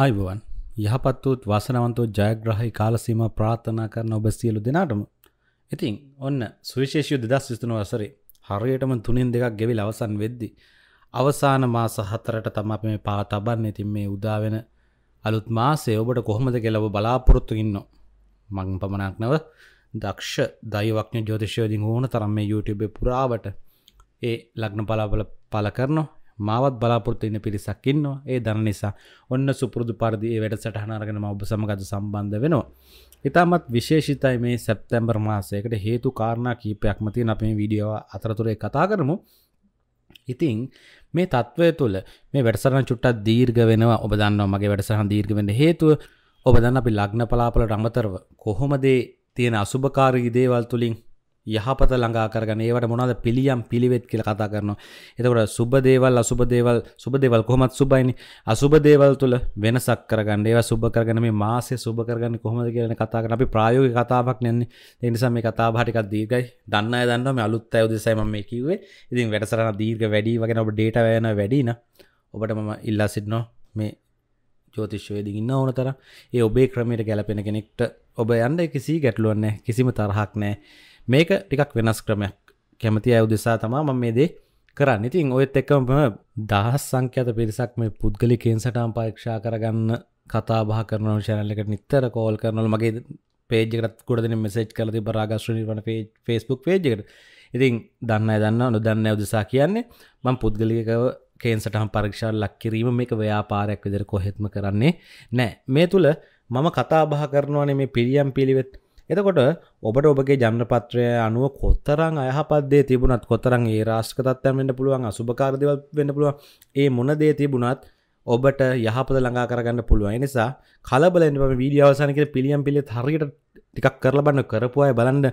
ආයිබවන් යහපත් වූත් වාසනවන්තෝ ජයග්‍රහහි කාලසීම ප්‍රාථනා කරන ඔබ සියලු දෙනාටම ඉතින් ඔන්න සුවිශේෂය දෙදස් විස්තුන වසරේ හරියටම තුනෙන් දෙකක් ගෙවිල් අවසන් වෙද්දි අවසාන මාස හතරට තම අප මේ පා තබන්න ඉතින් මේ උදාවෙන අලුත් මාසේ ඔබට කොහොමද කෙලව බලාපොරොත්තු ඉන්න මං පමණක් නව දක්ෂ දයිවක්න ජෝතිශයෝදිින් ඕන තරම් මේ YouTube පුරාවට ඒ ලග්න පලාපල පල කරනවා මාවත් බලාපොරත්තු ඉන්න පිරිසක් ඉන්නවා ඒ දන නිසා ඔන්න සුපුරුදු පරිදි ඒ වැඩසටහන අරගෙන ඔබ සමගද සම්බන්ධ වෙනවා. ඉතාමත් විශේෂිතයි මේ සැප්තැම්බර් මාසයකට හේතු කාරණා කීපයක්ම තියෙන අපේ වීඩියෝ අතරතුරේ කතා කරමු. ඉතිං මේ තත්ත්වය තුළ මේ වැඩසරන චුට්ටත් දීර්ග වෙනවා ඔබ දන්නවා මගේ වැඩසහන් දීර්ගවෙන්න හේතුව ඔබ දන්න අපි ලග්න පලාපල රඟතරව කොහොමදේ තියෙන අසුභකාරී දේවල් තුළින් යහපත ළඟා කරගන්න ඒවට මොනද පිළියම් පිළිවෙත් කියල කතා කරනවා. එතකොට සුබදේවල් අසුබදේවල් සුබදේවල් කොමත් සුබයිනි අසුබදේවල් තුළ වෙනසක් කරගන්න ඒව සුබ කරගන මේ මාසය සුබ කරගන්න කොහොමද කියන කතා කරන අපි ප්‍රයෝග කතාවක් නැන්නේ එනිසා මේ කතා භාටිකක් දීර්ගයි දන්න දන්නම අලුත් අය දෙසයිම මේ කිවේ ඉතින් වැඩසරන දීර්ග වැඩි වගෙන ඔබ ඩේට වයන වැඩින ඔබට මම ඉල්ලා සිටනෝ මේ ජෝතිශ්වයේදි ඉන්න ඕන තර ඒ ඔබේ ක්‍රමයට ගැලපෙන කෙනෙක්ට ඔබ යන්න කිසි ගැටලුවන්න කිසිම තරහක් නෑ මේක ටිකක් වෙනස් ක්‍රමයක් කැමති ඇය උදෙසා තමා ම මේ දේ කරන්න ඉතින් ඔයත් එක්කම දහස් සංඛ්‍යත පිරිසක් මේ පුද්ගලි කේන්සටම් පරීක්ෂා කරගන්න කතා බහ කරන ශැනල්ලකට නිත්තර කෝල් කරනල මගේ පේජකරත් කොඩදින මෙසේ් කලති පරාගශ්‍රී වන ෆස්බුක් පේජකට ඉතින් දන්න දන්න නොදන්න උදෙසා කියන්නේ මං පුද්ගලිකව කේන්සටහම් පරක්ෂා ලක්කිරීම මේක ව්‍යාපාරයක් විදිර කොහෙත්ම කරන්නේ නෑ මේ තුළ මම කතා බහ කරනවානේ මේ පිරියම් පිළිවෙත් එතකොට ඔබට ඔබගේ ජනපත්‍රය අනුව කොත්තරං අයහපදේ තිබුණත් කොතරං ඒ රාශ්කතත්වයන් වන්න පුළුවන් අසුභකාරදව වන්න පුළුව ඒ මොනදේ තිබුණත් ඔබට යහපද ළඟා කරගන්න පුළුවන් නිසා කලබලෙන් පම වීඩියවසනක පිළියම් පිළි හරියට ටිකක් කරලබන්න කරපු අය බලන්න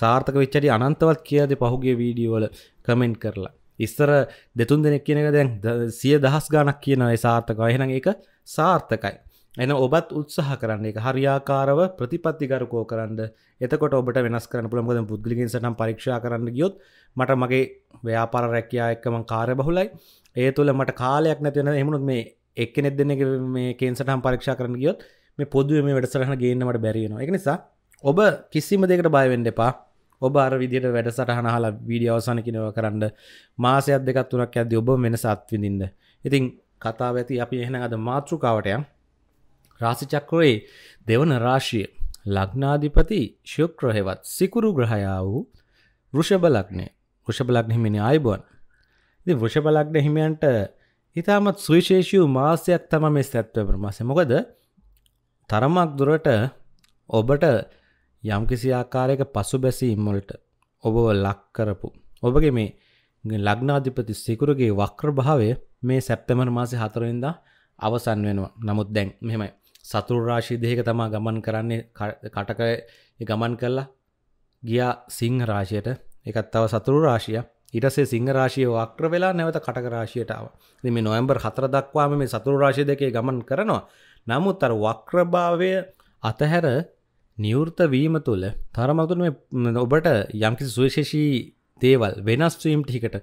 සාර්ථක විච්චටි අනන්තවත් කියද පහුගේ වීඩියෝවල කමෙන්ට් කරලා. ඉස්තර දෙතුන් දෙනෙක් කියනක දැන් සිය දහස් ගානක් කියනයි සාර්ථකව එහෙන එක සාර්ථකයි. එන ඔබත් උත්සාහ කරන්න එක හරියාකාරව ප්‍රතිපත්තිගරකෝ කරන්න එතකොට ඔබට වෙනස් කරන පුළමද පුද්ගලිකින් සටම් පරීක්ෂා කරන්න ගියොත් මට මගේ ව්‍යාපාර රැකයා එක්කම කාරය බහුලයි ඒ තුළ මට කාලයක් නැතිවෙන එමුණුත් මේ එක්ක නෙද දෙන මේ කේන්සටම් පරීක්ෂා කරන ගියොත් මේ පොදුව මේ වැඩසරහන ගේන්නට බැරිෙනවා එක නිසා ඔබ කිසිම දෙකට බයවෙන්න එපා ඔබ අර විදියට වැඩ සටහන හලා වීඩිය අවසානකිනව කරන්න මාසයක් දෙකත් තුනක් ඇද ඔබ වෙන සත්විඳින්ද ඉතින් කතාව ඇති අපි එහෙන අද මාතෘකාවටයන් රාසිචක්‍රයේ දෙවන රාශිය ලග්නාධිපති ශුක්‍ර හෙවත් සිකුරු ග්‍රහයා වූ වෘෂභ ලග්නය වෘෂභ ලග්න හිමිනි ආයිබෝන්. ඉතින් වෘෂභ ලග්න හිමියන්ට ඊටමත් සුවිශේෂී මාසයක් තමයි මේ සැප්තැම්බර් මාසය. මොකද තරමක් දුරට ඔබට යම්කිසි ආකාරයක පසුබැසීම් වලට ඔබව ලක් කරපු ඔබගේ මේ ලග්නාධිපති සිකුරුගේ වක්‍ර භාවය මේ සැප්තැම්බර් මාසේ 4 වෙනිදා අවසන් වෙනවා. නමුත් දැන් මෙහෙමයි. සතුරාශී දෙක තමා ගමන් කරන්නේ කටක ගමන් කල්ලා ගියා සිංහ රාශයට එකත් තව සතුරු රාශිය ඉටසේ සිංහ රාශිය වක්්‍ර වෙලා නැවත කටක රාශියටාව මෙම නොවම්බර් හතර දක්වාම මේ සතුරු රාශය දෙකේ ගමන් කරනවා නමුත් අර වක්්‍රභාවය අතහැර නිවෘත වීම තුළ තරමතුන ඔබට යම්කි සුවශේෂී දේවල් වෙනස්වීම් ටිකට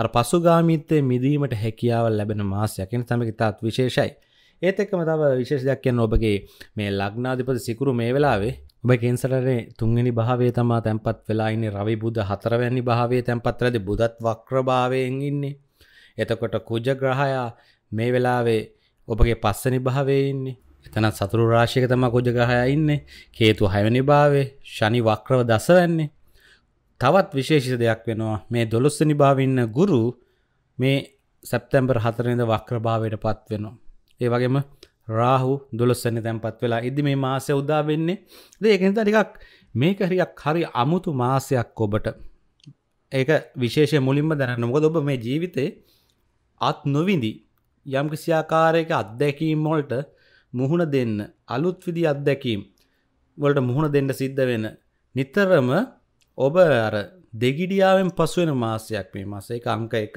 අර පසුගාමිත්තය මිදීමට හැකියාවල් ලැබෙන මාසයකින් තම ඉතාත් විශේෂයි ඒත් එක්කම තව විශේෂයක් කියන්න ඔබගේ මේ ලග්නාධිපති සිකුරු මේ වෙලාවේ ඔබ කෙන්සටනේ තුන්ගනි භාවේ තමා තැන්පත් වෙලායින්නේ රවි බුද හතරවැනි භාවේ තැන්පත්‍රද බුදත් වක්‍රභාවයෙන් ඉන්නේ එතකොට කුජ ග්‍රහයා මේ වෙලාවේ ඔබගේ පස්සනි භාවේ ඉන්නේ එතනත් සතුරු රාශික තම කොජගහයා ඉන්න හේතු හැවනි භාවේ ශනි වක්‍රව දස වෙන්නේ තවත් විශේෂ දෙයක් වෙනවා මේ දොළොස්සනි භාවන්න ගුරු මේ සැප්තැම්බර් හතරනද වක්‍රභාවයට පත් වෙනවා ඒ වගේම රාහු දොලොස්සන්න තැන්පත් වෙලා ඉදි මේ මාසය උදා වෙන්නේ ද ඒකෙන්ත ටිකක් මේක හරියක් හරි අමුතු මාසයක් ඔබට ඒක විශේෂ මුලින්ම දැනන්න මොකද ඔබ මේ ජීවිතේ අත් නොවිඳී යම් කිසියාකාරයක අත්දැකීම් වොල්ට මුහුණ දෙන්න අලුත් විදි අත්දැකීම් වලට මුහුණ දෙන්න සිද්ධ වෙන නිතරම ඔබ අර දෙගිඩියාවෙන් පසුවෙන මාසයක් මේ මාස එක අංක එක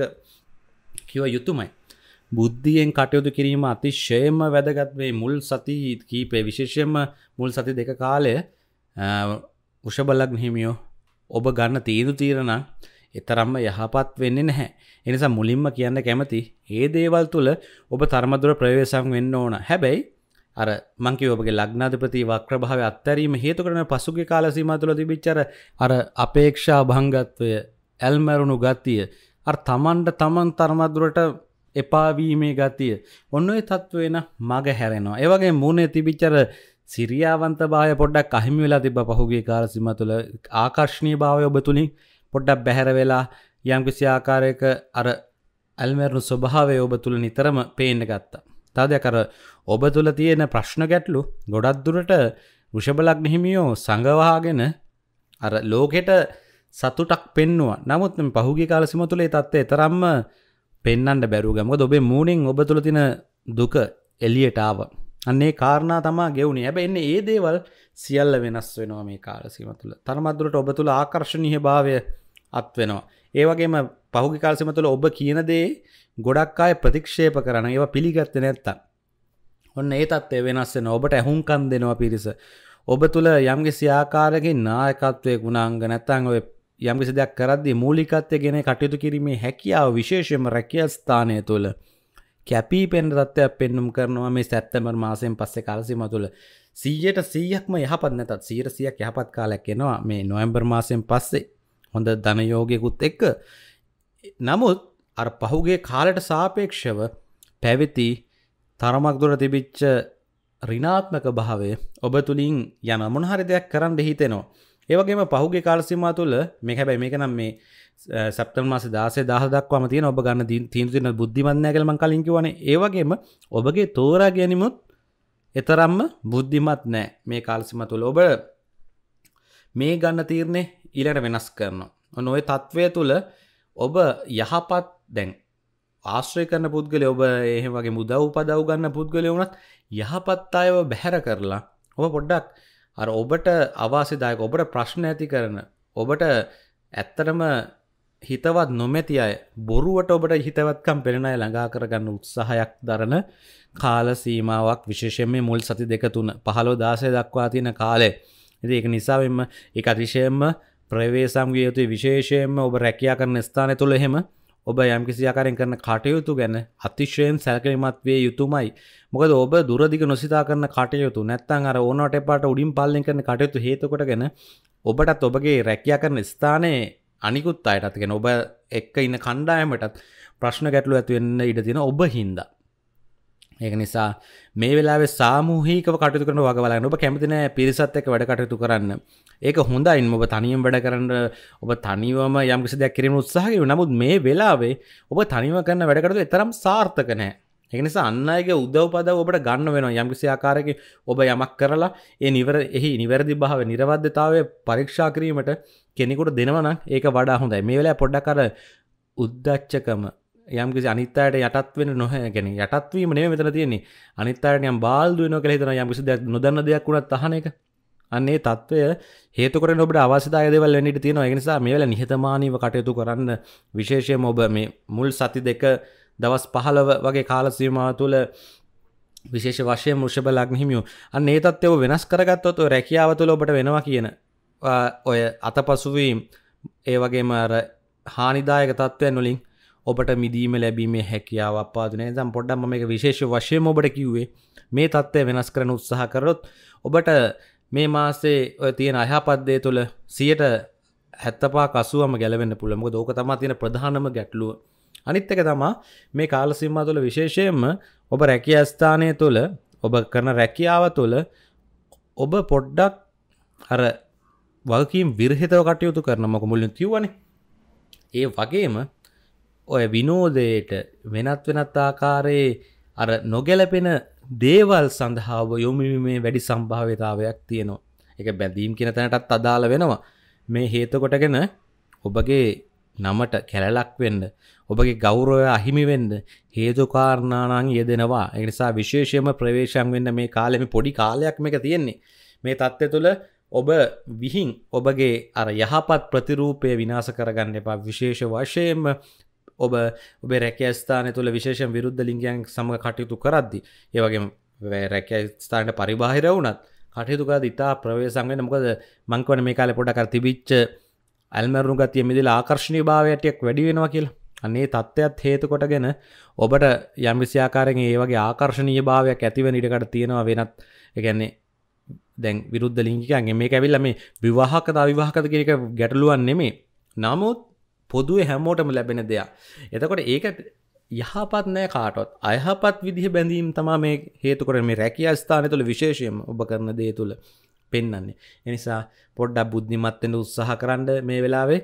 කිව යුතුමයි බුද්ධියෙන් කටයුතු කිරීම අතිශයම වැදගත්වේ මුල් සති කීපේ විශේෂයෙන්ම මුල් සති දෙක කාලය උෂබලක් හිමියෝ ඔබ ගන්න තීරු තීරණ එතරම්ම යහපත් වෙන්නේ නැහැ. එනිසා මුලින්ම කියන්න කැමති ඒ දේවල් තුළ ඔබ තර්මදුර ප්‍රවේශම් වෙන්න ඕන හැබැයි අර මංකි ඔබගේ ලග්නාධපති වක්‍රභාව අත්තරීම හේතු කරන පසුගේ කාලසීම තුළ තිබිච්චර අර අපේක්ෂා භංගත්වය ඇල්මැරුණු ගත්තිය අ තමන්ට තමන් තර්මදුරට එපාවීමේ ගතිය ඔන්න ඔය තත්ත්වවෙන මග හැරෙනවා ඒවගේ මූුණේ තිබිච්චර සිරියාවන්ත භාය පොඩ්ඩක් අහිමි වෙලා තිබ පහුගේ කාරසිම තුළ ආකර්ශණය භාවය ඔබ තුළින් පොඩ්ඩක් බැහැර වෙලා යම්කිසි ආකාරයක අර ඇල්මැරණු ස්වභාවය ඔබ තුළ නිතරම පේන්න ගත්තා තදයක් අර ඔබ තුළ තියෙන ප්‍රශ්න ගැටලු ගොඩක්දුරට ෘෂභලක් නිහිමියෝ සඟවාගෙන අර ලෝකෙට සතුටක් පෙන්නවා නමුත් පහුගේ කාලසිම තුළේ තත්වේ තරම්ම පෙන්න්නට බැරුගමක ඔබේ මූුණෙන් ඔබ තුළ තින දුක එලියටාව අන්නේ කාරණා තමා ගෙවුණේ ඇබ එන්න ඒ දේවල් සියල්ල වෙනස් වෙනවා මේ කාලසීම තුළ තරමත්දුරට ඔබ තුළ ආකර්ශණය භාවය අත් වෙනවා ඒවගේම පහුගි කාල්සිම තුළ ඔබ කියන දේ ගොඩක් අය ප්‍රතික්ෂේප කරන ඒවා පිළිගත්ත නැත්තා ඔන්න ඒ තත්වේ වෙනස්සෙන ඔබට ඇහුන්කන් දෙනවා පිරිස ඔබ තුළ යම්ගෙ සියාකාරකින් නායකත්වය ගුණාංග නැත්තං ඔය යම්කිසි දෙයක් කරද්දි මූලිකත්ය ගෙන කටයුතු කිරීමේ හැකියාව විශේෂයම රැකිය ස්ථානය තුළ කැපී පෙන් රත්වයක් පෙන්නුම් කරනවා මේ සැත්තමර් මාසයෙන් පස්සෙ කාලසිම තුළ සීයට සීයක්ම යහපත් නැතත් සීරසියක් යහපත් කාලයක් එනවා මේ නොයම්බර් මාසයෙන් පස්සේ හොඳ ධනයෝගයකුත් එක්ක නමුත් අර පහුගේ කාලට සාපේක්ෂව පැවිති තරමක් දුර තිබිච්ච රිනාත්මක භාවය ඔබ තුළින් යන මොනහරි දෙයක් කරන්න හිතෙනවා ඒවගේම පහුගේ කාලසිම තුළ මේ හැබැයි මේක නම් මේ සැප්තම් මාස දාසේ දහදක්වාම තියෙන ඔබ ගන්න තීන්තින බුද්ධිමන්ය කළම කලින් කිවන ඒවගේම ඔබගේ තෝරා ගැනිමුත් එතරම්ම බුද්ධිමත් නෑ මේ කාලසිම තුළ ඔබ මේ ගන්න තීරණය ඊලට වෙනස් කරනවා නොය තත්ත්වය තුළ ඔබ යහපත් දැන් ආශ්‍රය කරන පුද්ගලය ඔබ එහෙ වගේ මුදව් පදව් ගන්න පුද්ගලය වුණත් යහපත් අයව බැහැර කරලා ඔබ පොඩ්ඩක් අර ඔබට අවාසිදායක ඔබට ප්‍රශ්න ඇති කරන ඔබට ඇත්තටම හිතවත් නොමැති අය බොරුවට ඔබට හිතවත්කම් පෙනෙන අය ළඟා කරගන්න උත්සාහයක් දරන කාල සීමාවක් විශේෂයෙන් මේ මුල් සති දෙක තුන පහළොව දාසය දක්වා තියෙන කාලේ ඉතින් ඒක නිසා වෙන්න ඒක අතිශයෙන්ම ප්‍රවේසම් විය යුතුයි විශේෂයෙන්ම ඔබ රැකියා කරන ස්ථානය තුළ එහෙම ඔබ යම්කිසියාකාරෙන් කරන කටයුතු ගැන අතිශයෙන් සැලකිලිමත් විය යුතුමයි. මොකද ඔබ දුරදිග නොසිතා කරන කටයුතු නැත්නම් අර ඕනවට එපාට උඩින් පල්ලෙන් කරන කටයුතු හේතු කොටගෙන ඔබටත් ඔබගේ රැකියා කරන ස්ථානයේ අනිකුත් අයටත් කියන ඔබ එක්ක ඉන්න කණ්ඩායමටත් ප්‍රශ්න ගැටලු ඇති වෙන්න ඉඩ තියෙන ඔබ හින්දා. ඒක නිසා මේ වෙලාවේ සාමූහිකව කටයුතු කරන වග බලන්න ඔබ කැමති නැහැ පිරිසත් එක්ක වැඩ කටයුතු කරන්න. ඒක හොඳයි ඔබ තනියෙන් වැඩ කරන්න ඔබ තනිවම යම් කිසි දෙයක් කිරීම උත්සාහ කරනවා. නමුත් මේ වෙලාවේ ඔබ තනිව කරන වැඩ කටයුතු තරම් සාර්ථක නැහැ. ඒක නිසා අන්න අයගේ උදව්පදව ඔබට ගන්න වෙනවා. යම් කිසි ආකාරයකින් ඔබ යමක් කරලා ඒ නිවර එහි නිවැරදි භාවය, නිර්වද්‍යතාවය පරීක්ෂා කිරීමට කෙනෙකුට දෙනවා නම් ඒක වඩා හොඳයි. මේ වෙලාවේ පොඩ්ඩක් අර උද්දච්චකම යම්කිසි අනිත්තායට යටත් වෙන නොහැ ගැන යටත්වීම නේ මෙතන තියන්නේ අනිත්තායට යම් බාල්දුවන කළ හිතන යම්කිසි දෙයක් නොදන්න දෙයක් වුණත් තහන එක අන්නේ තත්ත්වය හේතුකර ඔබට අවශ්‍යදාය දෙවල් වෙන්නට තියෙනවා ඒ නිසා මේවල නිහතමානීව කටයුතු කරන්න විශේෂයෙන්ම ඔබ මේ මුල් සති දෙක දවස් 15 වගේ කාල සීමාව තුළ විශේෂ වශයෙන් වෘෂභ ලග්න හිමියෝ අන්න ඒ තත්ත්වය වෙනස් කරගත්තොත් ඔය රැකියාව තුළ ඔබට වෙනවා කියන ඔය අතපසුවීම් ඒ වගේම අර හානිදායක තත්ත්වයන් වලින් ඔබට මිදීම ලැබීමේ හැකියාව අපාදනය දම් පොඩ්ඩම් මේ විශේෂ වශයෙන් ඔබට කිව්වේ මේ තත්ත්වය වෙනස් කරන උත්සාහ කරොත් ඔබට මේ මාසේ ඔය තියෙන අයහපද්දේ තුළ සියට හැත්තපා කසුවම ගැලවෙන්න පුළම දෝක තමා තියෙන ප්‍රධානම ගැටලුව අනිත්තක තමා මේ කාලසිම්මා තුළ විශේෂයෙන්ම ඔබ රැකිය ස්ථානය තුළ ඔබ කරන රැකියාව තුළ ඔබ පොඩ්ඩක් අර වගකීම් විරහිතව කටයුතු කරනමක මුලින් කිව්වනේ ඒ වගේම ඔය විනෝදයට වෙනත් වෙනත් ආකාරයේ අර නොගැලපෙන දේවල් සඳහාව යොමිමේ වැඩි සම්භාවතාවයක් තියෙනවා එක බැඳීම් කියෙන තැනටත් අදාළ වෙනවා මේ හේතකොටගෙන ඔබගේ නමට කැලලක් වෙන්න ඔබගේ ගෞරවය අහිමිවෙන්න හේතුකාරණානං යෙදෙනවා එනිසා විශේෂයම ප්‍රවේශයන් වෙන්න මේ කාලෙම පොඩි කාලයක් මේක තියෙන්නේ මේ තත්ත්ව තුළ ඔබ විහින් ඔබගේ අර යහපත් ප්‍රතිරූපය විනාස කරගන්න එපා විශේෂ වශයෙන්ම ඔබ ඔබේ රැකස්ථාන තුළ විශේෂ විරුද්ධ ලිංගයන් සමඟ කටයුතු කරද්දි ඒවගේ රැකස්ථානට පරිබාහිර වුණත් කටයුතුකද ඉතා ප්‍රවේශංගෙන මොකද මංකවන මේ කාල පොඩකර තිබිච්ච ඇල්මරුණු ගතිය මිදිල ආකර්ශණය භාවයටයක් වැඩි වෙනවා කියලා අන්නේ තත්ත්වයක්ත් හේතුකොටගෙන ඔබට යම්විසියාකාරෙන් ඒවගේ ආකර්ශණීය භාවයක් ඇතිව නිටකට තියෙනවා වෙනත් එකන්නේ දැන් විරුද්ධ ලිංකිකන්ගේ මේ ඇවිල්ල මේ විවාහකත අවිවාහකත කියක ගැටලුවන් නෙමේ නමුත් පොදුවේ හැමෝටම ලැබෙන දෙයක් එතකොට ඒක යහපත් නෑ කාටොත් අයහපත් විදිහ බැඳීම් තමා මේ හේතුකර මේ රැකිය ස්ථාන තුළ විශේෂයෙන් ඔබ කරන දේ තුළ පෙන්න්නේ එනිසා පොඩ්ඩක් බුද්ධිමත්වෙන උත්සාහ කරන්න මේ වෙලාවේ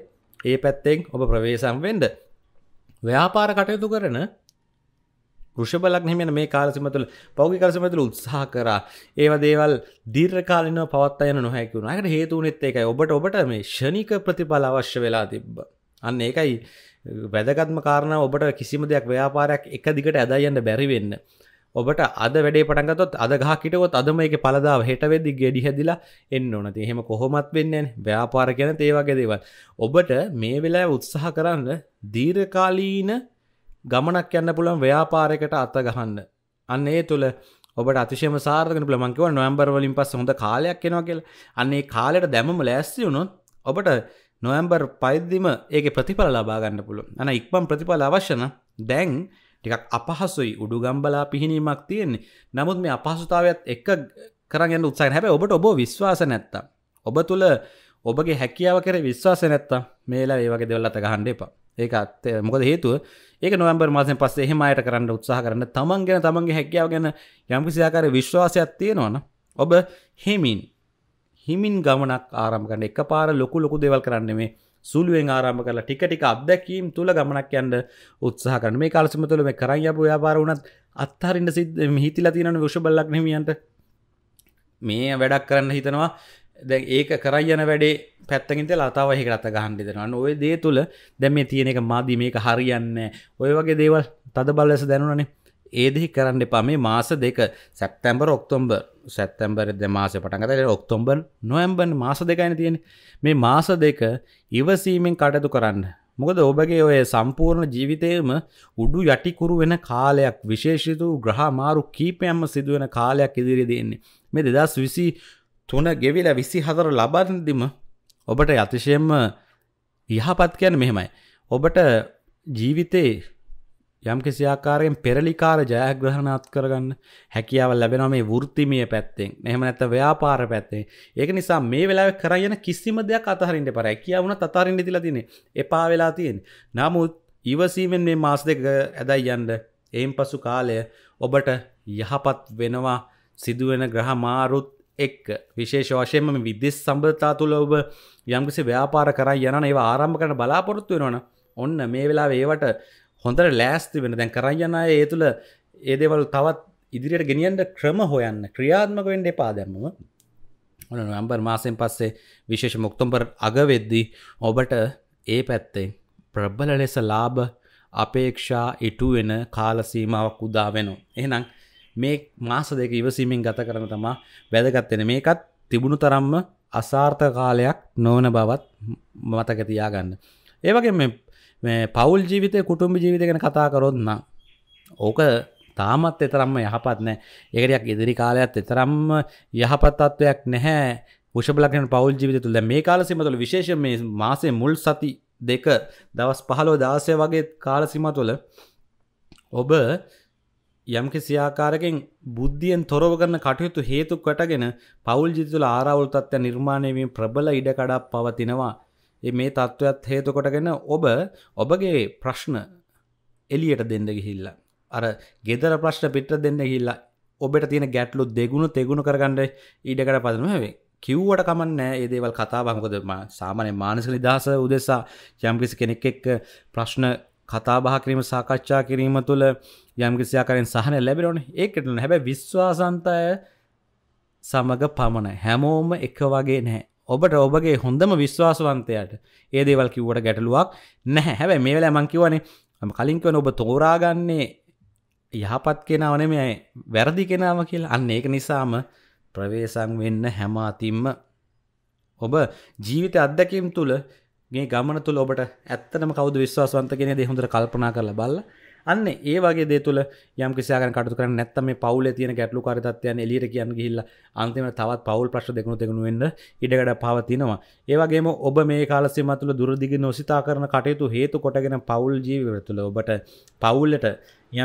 ඒ පැත්තෙන් ඔබ ප්‍රවේශම් වෙන්ඩ ව්‍යාපාර කටයුතු කරන ෘෂබලක් හෙමෙන මේ කාලසිම තුළ පෞගි කරසමතුළ උත්සාහ කරා ඒව දේවල් දීර්කාලන පවත්යන නොහැකුණ අයට හේතුනෙත් ඒකයි ඔබට ඔබට මේ ෂණික ප්‍රතිඵල අවශ්‍ය වෙලා තිබ්බා අන්න ඒකයි වැදගත්ම කාරණ ඔබට කිසිම දෙයක් ව්‍යාපාරයක් එක දිගට ඇදයියන්න බැරිවෙන්න. ඔබට අද වැඩේ පටගතොත් අද ගහකිටවත් අදම එක පලදාව හෙටවෙදදි ගෙඩි හැදිලා එන්න ඕනති එහෙම කොහොමත් වෙන්න ව්‍යාපාර ගැන තේවගේ දේවල්. ඔබට මේ වෙලා උත්සාහ කරන්න දීර්කාලීන ගමනක් යන්න පුළන් ව්‍යාපාරකට අත්ත ගහන්න. අන්න ඒ තුළ ඔබට අතිශම සාර්ගන පලමංකිව නොම්බර් වලින් පස් හොඳ කාලයක් කෙනවා කියල අන්නේ කාලෙට දැමම ලෑස්ති වුණොත් ඔබට නොයම්බර් පයිද්දිම ඒක ප්‍රතිඵල ලබාගන්න පුළුව අන ඉක්බම් ප්‍රතිඵල අවශ්‍යන දැන් ටිකක් අපහසුයි උඩුගම්බලා පිහිනීමක් තියෙන්නේ නමුත් මේ අපහසුතාවත් එක් කරගන්න උත්සයි හැබ ඔබට ඔබ විශ්වාස නැත්ත ඔබ තුළ ඔබගේ හැකියාව කර විශ්වාස නැත්ත මේලා ඒ වගේ දෙවල්ලත ගහන්ඩ එපා ඒක අත් මොකද හේතුව ඒක නොම්බර් මාසෙන් පස්සේ එහෙමයට කරන්න උත්සාහ කරන්න තමන් ගැන තමන්ගේ හැකියාව ගැන යම්කිසියාකාර විශ්වාසයක් තියෙනවන ඔබ හෙමින් හිමින් ගමනක් ආරම්ගන්න එක පාර ලොකු ලොකු දෙවල් කරන්න මේ සුළුවෙන් ආරම කරලා ටිකටික අදැකීම් තුළ ගමනක් යන්න උත්සාහ කරන මේ කාලසිම තුළ මේ කරංයපු ්‍යාපාර වුණත් අත්හරන්න සිද හිතිලා තියෙන විෂබල්ලක් නමියන්ට මේ වැඩක් කරන්න හිතනවා දැ ඒක කරයි යන වැඩේ පැත්තගින්ට ලතාව හිකරත ගහන්ඩි දෙෙනවන්න ඔය දේ තුළ දැම මේ තියෙන එක මාදී මේක හරියන්න ඔය වගේ දේවල් තද බල්ලස දැනුනේ ඒදෙහි කරන්න එපා මේ මාස දෙක සැප්තැම්බර් ඔක්තොම්බ සැත්තැම්බර් දෙ මාස පටන්ගත ඔක්තොම්බර් නොවම්බන් මාස දෙකයින තියෙන මේ මාස දෙක ඉවසීමෙන් කටයුතු කරන්න මොකද ඔබගේ ඔය සම්පූර්ණ ජීවිතයම උඩු යටිකුරු වෙන කාලයක් විශේෂිතු ග්‍රහ මාරු කීපයම්ම සිදුවෙන කාලයක් ඉදිරි දෙන්නේ මේ දෙදස් විසි තුන ගෙවිලා විසි හතර ලබන්දිම ඔබට අතිශයෙන්ම යහපත් කියන මෙහෙමයි ඔබට ජීවිතේ යම් කිසි ආකාරයෙන් පෙරලිකාර ජයග්‍රහණත් කරගන්න හැකියාව ලැබෙන මේ වෘත්තිමය පැත්තෙන් එහෙම නැත්ත ව්‍යාපාර පැත්තේ ඒක නිසා මේ වෙලාව කරයන කිසිම දෙයක් අතහරින්ට පර හැකියාවන අතරින් ඉතිලා තිනේ එපා වෙලා තියෙන් නමුත් ඉවසීමෙන් මේ මාස් දෙක ඇදයි යන්න එයින් පසු කාලය ඔබට යහපත් වෙනවා සිදුවෙන ග්‍රහ මාරුත් එක් විශේෂ වශයෙන්ම විදෙස් සම්බධතා තුළ ඔබ යම්කිසි ව්‍යාපාර කරයි යන ඒවා ආරම්භ කරන බලාපොරොත්තු වෙනවන ඔන්න මේ වෙලා ඒවට හොඳට ලෑස්ති වෙන දැන් කරයන ඒ තුළ ඒදේවල් තවත් ඉදිරියට ගෙනියන්ට ක්‍රම හොයන්න ක්‍රියාත්මකෙන් එපා දැම්ම ඔන නොම්බර් මාසයෙන් පස්සේ විශේෂ මුක්තුම්බර් අගවෙද්දී ඔබට ඒ පැත්තේ ප්‍රබ්බල ලෙස ලාභ අපේක්ෂා ඉටුවෙන කාලසීමාවක් උදා වෙනවා. එහෙනම් මේ මාස දෙක ඉවසීමෙන් ගත කරන තමා වැදගත්වෙන මේකත් තිබුණු තරම්ම අසාර්ථ කාලයක් නොවන බවත් මතක තියාගන්න. ඒවගේ මේ මේ පවුල් ජීවිතය කුටුම්බි ජීවිත ගැන කතා කරොත්න්න ඕක තාමත් එතරම්ම යහපත් නෑ ඒකරයක් ඉදිරි කාලයක්ත් එතරම් යහපත්ත්වයක් නැහැ පුෂබලකන පවල් ජීවිත තුළ මේ කාලසිම තුළ විශේෂ මේ මාසේ මුල් සති දෙක දවස් පහලෝ දාසය වගේ කාලසිම තුළ ඔබ යම්කි සියාකාරකෙන් බුද්ධියෙන් තොරව කරන කටයුතු හේතු කටගෙන පවුල් ජිතුල ආරවුල්තත්ව නිර්මාණයවීම ප්‍රබල ඉඩකඩක් පවතිනවා මේ තත්ත්වත් හේතුකොටගෙන ඔබ ඔබගේ ප්‍රශ්න එලියට දෙන්න ගිහිල්ලා අර ගෙදර ප්‍රශ්න පිට දෙන්න හිල්ලා ඔබට තියෙන ගැටලු දෙගුණු තෙගුණු කරගන්න ඊඩකට පදනම වේ කිව්වට කමන්න ඒදේවල් කතා බංකොදම සාමානය මානසික නිදහස උදෙසා යම්කිසි කෙනෙක් එක් ප්‍රශ්න කතාබහ කිරීම සාකච්ඡා කිරීම තුළ යම්කිසියාකරෙන් සහන ලැබිරවන ඒකටන හැබැ විශ්වාසන්තය සමඟ පමණ හැමෝම එක වගේ නැහැ ඔබට ඔබගේ හොඳම විශ්වාසවන්තයට ඒ දේවල් කිව්වට ගැටලුවක් නැහැ හැබැයි මේ වෙලාව මං කියවනේ මම කලින් කියවන ඔබ තෝරාගන්නේ යහපත් කෙනාව නෙමෙයි වැරදි කෙනාව කියලා. අන්න ඒක නිසාම ප්‍රවේශම් වෙන්න හැම අතින්ම ඔබ ජීවිත අත්දැකීම් තුල මේ ගමන තුල ඔබට ඇත්තටම කවුද විශ්වාසවන්ත කෙනෙක්ද හොඳට කල්පනා කරලා බලලා අන්න ඒ වගේ දේතුල යම් කිසියක කටු කර නැත්ත මේ පවුල තියෙන ගැටලු කාරතත්වයන් එලියට කියන්න ගිහිල්ල අන්තිම තවත් පවුල් ප්‍රශ් දෙකුණු දෙෙනුවෙන්න්න ඉඩකට පවතිනවා ඒවගේම ඔබ මේ කාලසිම තුළ දුරදිග නොසිතා කරන කටයුතු හේතු කොටගෙන පවුල් ජීවතුල ඔබට පවුල්ලට